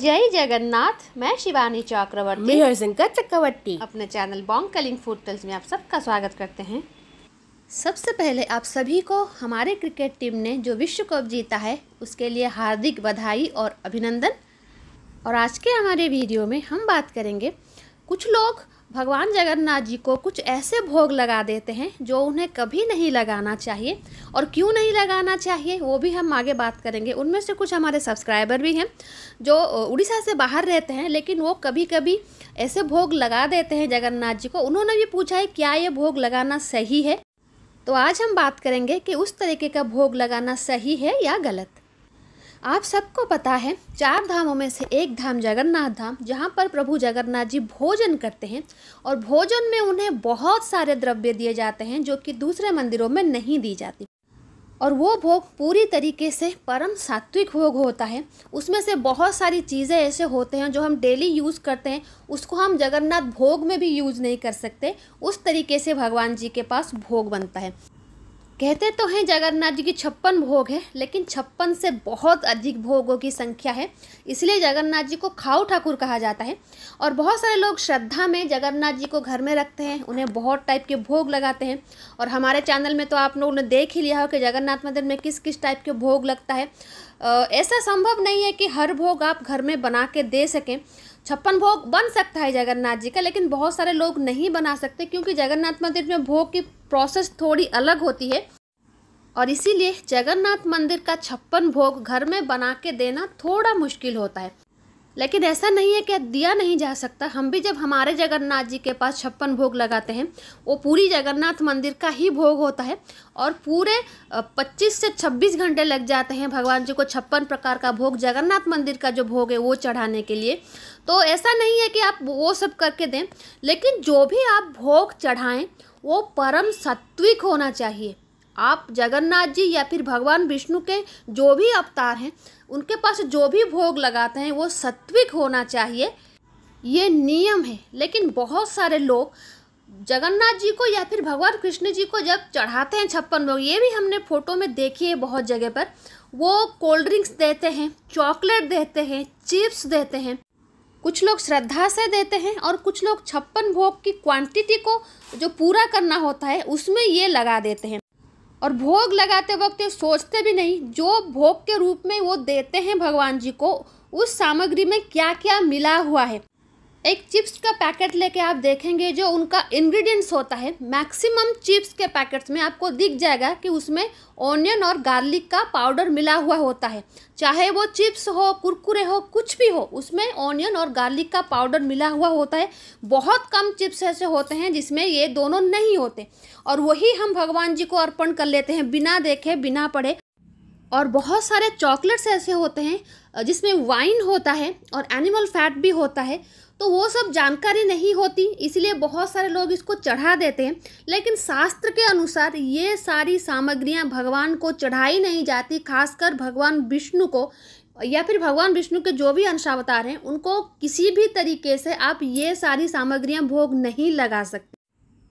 जय जगन्नाथ मैं शिवानी चक्रवर्ती चक्रवर्ती अपने channel Bong calling food tales में आप सबका स्वागत करते हैं सबसे पहले आप सभी को हमारे क्रिकेट टीम ने जो विश्व कप जीता है उसके लिए हार्दिक बधाई और अभिनंदन और आज के हमारे वीडियो में हम बात करेंगे कुछ लोग भगवान जगन्नाथ जी को कुछ ऐसे भोग लगा देते हैं जो उन्हें कभी नहीं लगाना चाहिए और क्यों नहीं लगाना चाहिए वो भी हम आगे बात करेंगे उनमें से कुछ हमारे सब्सक्राइबर भी हैं जो उड़ीसा से बाहर रहते हैं लेकिन वो कभी कभी ऐसे भोग लगा देते हैं जगन्नाथ जी को उन्होंने भी पूछा है क्या ये भोग लगाना सही है तो आज हम बात करेंगे कि उस तरीके का भोग लगाना सही है या गलत आप सबको पता है चार धामों में से एक धाम जगन्नाथ धाम जहाँ पर प्रभु जगन्नाथ जी भोजन करते हैं और भोजन में उन्हें बहुत सारे द्रव्य दिए जाते हैं जो कि दूसरे मंदिरों में नहीं दी जाती और वो भोग पूरी तरीके से परम सात्विक भोग होता है उसमें से बहुत सारी चीज़ें ऐसे होते हैं जो हम डेली यूज़ करते हैं उसको हम जगन्नाथ भोग में भी यूज़ नहीं कर सकते उस तरीके से भगवान जी के पास भोग बनता है कहते तो हैं जगन्नाथ जी की छप्पन भोग है लेकिन छप्पन से बहुत अधिक भोगों की संख्या है इसलिए जगन्नाथ जी को खाऊ ठाकुर कहा जाता है और बहुत सारे लोग श्रद्धा में जगन्नाथ जी को घर में रखते हैं उन्हें बहुत टाइप के भोग लगाते हैं और हमारे चैनल में तो आप लोगों ने देख ही लिया हो कि जगन्नाथ मंदिर में किस किस टाइप के भोग लगता है ऐसा संभव नहीं है कि हर भोग आप घर में बना के दे सकें छप्पन भोग बन सकता है जगन्नाथ जी का लेकिन बहुत सारे लोग नहीं बना सकते क्योंकि जगन्नाथ मंदिर में भोग की प्रोसेस थोड़ी अलग होती है और इसीलिए जगन्नाथ मंदिर का छप्पन भोग घर में बना के देना थोड़ा मुश्किल होता है लेकिन ऐसा नहीं है कि दिया नहीं जा सकता हम भी जब हमारे जगन्नाथ जी के पास छप्पन भोग लगाते हैं वो पूरी जगन्नाथ मंदिर का ही भोग होता है और पूरे 25 से 26 घंटे लग जाते हैं भगवान जी को छप्पन प्रकार का भोग जगन्नाथ मंदिर का जो भोग है वो चढ़ाने के लिए तो ऐसा नहीं है कि आप वो सब करके दें लेकिन जो भी आप भोग चढ़ाएँ वो परम सात्विक होना चाहिए आप जगन्नाथ जी या फिर भगवान विष्णु के जो भी अवतार हैं उनके पास जो भी भोग लगाते हैं वो सात्विक होना चाहिए ये नियम है लेकिन बहुत सारे लोग जगन्नाथ जी को या फिर भगवान कृष्ण जी को जब चढ़ाते हैं छप्पन भोग ये भी हमने फ़ोटो में देखी है बहुत जगह पर वो कोल्ड ड्रिंक्स देते हैं चॉकलेट देते हैं चिप्स देते हैं कुछ लोग श्रद्धा से देते हैं और कुछ लोग छप्पन भोग की क्वांटिटी को जो पूरा करना होता है उसमें ये लगा देते हैं और भोग लगाते वक्त ये सोचते भी नहीं जो भोग के रूप में वो देते हैं भगवान जी को उस सामग्री में क्या क्या मिला हुआ है एक चिप्स का पैकेट लेके आप देखेंगे जो उनका इंग्रेडिएंट्स होता है मैक्सिमम चिप्स के पैकेट्स में आपको दिख जाएगा कि उसमें ऑनियन और गार्लिक का पाउडर मिला हुआ होता है चाहे वो चिप्स हो कुरकुरे हो कुछ भी हो उसमें ऑनियन और गार्लिक का पाउडर मिला हुआ होता है बहुत कम चिप्स ऐसे होते हैं जिसमें ये दोनों नहीं होते और वही हम भगवान जी को अर्पण कर लेते हैं बिना देखे बिना पढ़े और बहुत सारे चॉकलेट्स ऐसे होते हैं जिसमें वाइन होता है और एनिमल फैट भी होता है तो वो सब जानकारी नहीं होती इसलिए बहुत सारे लोग इसको चढ़ा देते हैं लेकिन शास्त्र के अनुसार ये सारी सामग्रियाँ भगवान को चढ़ाई नहीं जाती खासकर भगवान विष्णु को या फिर भगवान विष्णु के जो भी अंशावतार हैं उनको किसी भी तरीके से आप ये सारी सामग्रियाँ भोग नहीं लगा सकते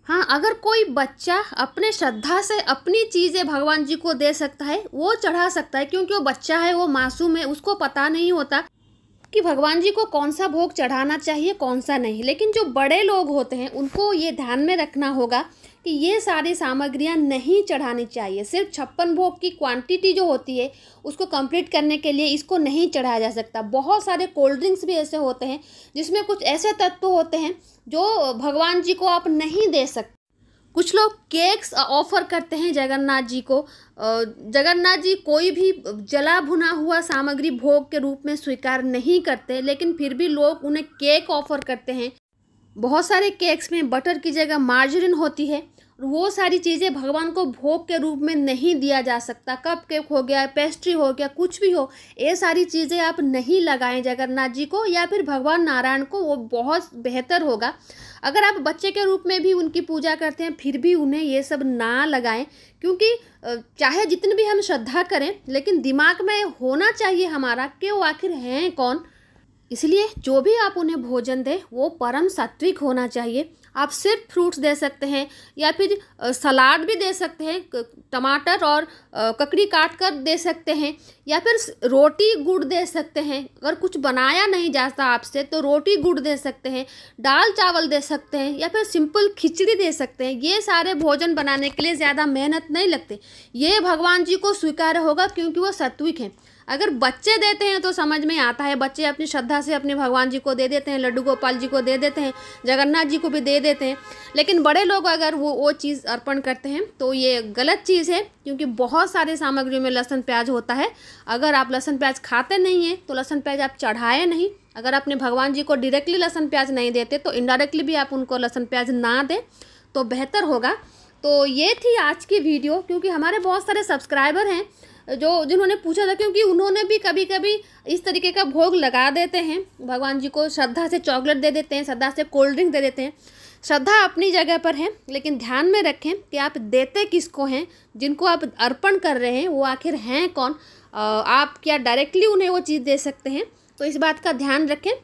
हाँ अगर कोई बच्चा अपने श्रद्धा से अपनी चीज़ें भगवान जी को दे सकता है वो चढ़ा सकता है क्योंकि वो बच्चा है वो मासूम है उसको पता नहीं होता कि भगवान जी को कौन सा भोग चढ़ाना चाहिए कौन सा नहीं लेकिन जो बड़े लोग होते हैं उनको ये ध्यान में रखना होगा कि ये सारी सामग्रियाँ नहीं चढ़ानी चाहिए सिर्फ छप्पन भोग की क्वांटिटी जो होती है उसको कंप्लीट करने के लिए इसको नहीं चढ़ाया जा सकता बहुत सारे कोल्ड ड्रिंक्स भी ऐसे होते हैं जिसमें कुछ ऐसे तत्व होते हैं जो भगवान जी को आप नहीं दे सकते कुछ लोग केक्स ऑफर करते हैं जगन्नाथ जी को जगन्नाथ जी कोई भी जला भुना हुआ सामग्री भोग के रूप में स्वीकार नहीं करते लेकिन फिर भी लोग उन्हें केक ऑफर करते हैं बहुत सारे केक्स में बटर की जगह मार्जरिन होती है वो सारी चीज़ें भगवान को भोग के रूप में नहीं दिया जा सकता कप केक हो गया पेस्ट्री हो गया कुछ भी हो ये सारी चीज़ें आप नहीं लगाएं जगन्नाथ जी को या फिर भगवान नारायण को वो बहुत बेहतर होगा अगर आप बच्चे के रूप में भी उनकी पूजा करते हैं फिर भी उन्हें ये सब ना लगाएं क्योंकि चाहे जितनी भी हम श्रद्धा करें लेकिन दिमाग में होना चाहिए हमारा कि वो आखिर हैं कौन इसलिए जो भी आप उन्हें भोजन दें वो परम सात्विक होना चाहिए आप सिर्फ फ्रूट्स दे सकते हैं या फिर सलाद भी दे सकते हैं टमाटर और ककड़ी काट कर दे सकते हैं या फिर रोटी गुड़ दे सकते हैं अगर कुछ बनाया नहीं जाता आपसे तो रोटी गुड़ दे सकते हैं दाल चावल दे सकते हैं या फिर सिंपल खिचड़ी दे सकते हैं ये सारे भोजन बनाने के लिए ज़्यादा मेहनत नहीं लगते ये भगवान जी को स्वीकार होगा क्योंकि वो सात्विक हैं अगर बच्चे देते हैं तो समझ में आता है बच्चे अपनी श्रद्धा से अपने भगवान जी को दे देते हैं लड्डू गोपाल जी को दे देते हैं जगन्नाथ जी को भी दे देते हैं लेकिन बड़े लोग अगर वो वो चीज़ अर्पण करते हैं तो ये गलत चीज़ है क्योंकि बहुत सारे सामग्रियों में लहसुन प्याज होता है अगर आप लहसुन प्याज खाते नहीं हैं तो लहसुन प्याज आप चढ़ाए नहीं अगर अपने भगवान जी को डायरेक्टली लहसुन प्याज नहीं देते तो इनडायरेक्टली भी आप उनको लहसुन प्याज ना दें तो बेहतर होगा तो ये थी आज की वीडियो क्योंकि हमारे बहुत सारे सब्सक्राइबर हैं जो जिन्होंने पूछा था क्योंकि उन्होंने भी कभी कभी इस तरीके का भोग लगा देते हैं भगवान जी को श्रद्धा से चॉकलेट दे देते हैं श्रद्धा से कोल्ड ड्रिंक दे देते हैं श्रद्धा अपनी जगह पर है लेकिन ध्यान में रखें कि आप देते किसको हैं जिनको आप अर्पण कर रहे हैं वो आखिर हैं कौन आप क्या डायरेक्टली उन्हें वो चीज़ दे सकते हैं तो इस बात का ध्यान रखें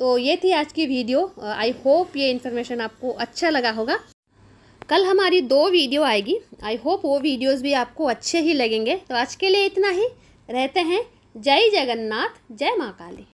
तो ये थी आज की वीडियो आई होप ये इन्फॉर्मेशन आपको अच्छा लगा होगा कल हमारी दो वीडियो आएगी आई होप वो वीडियोस भी आपको अच्छे ही लगेंगे तो आज के लिए इतना ही रहते हैं जय जगन्नाथ जय माँ काली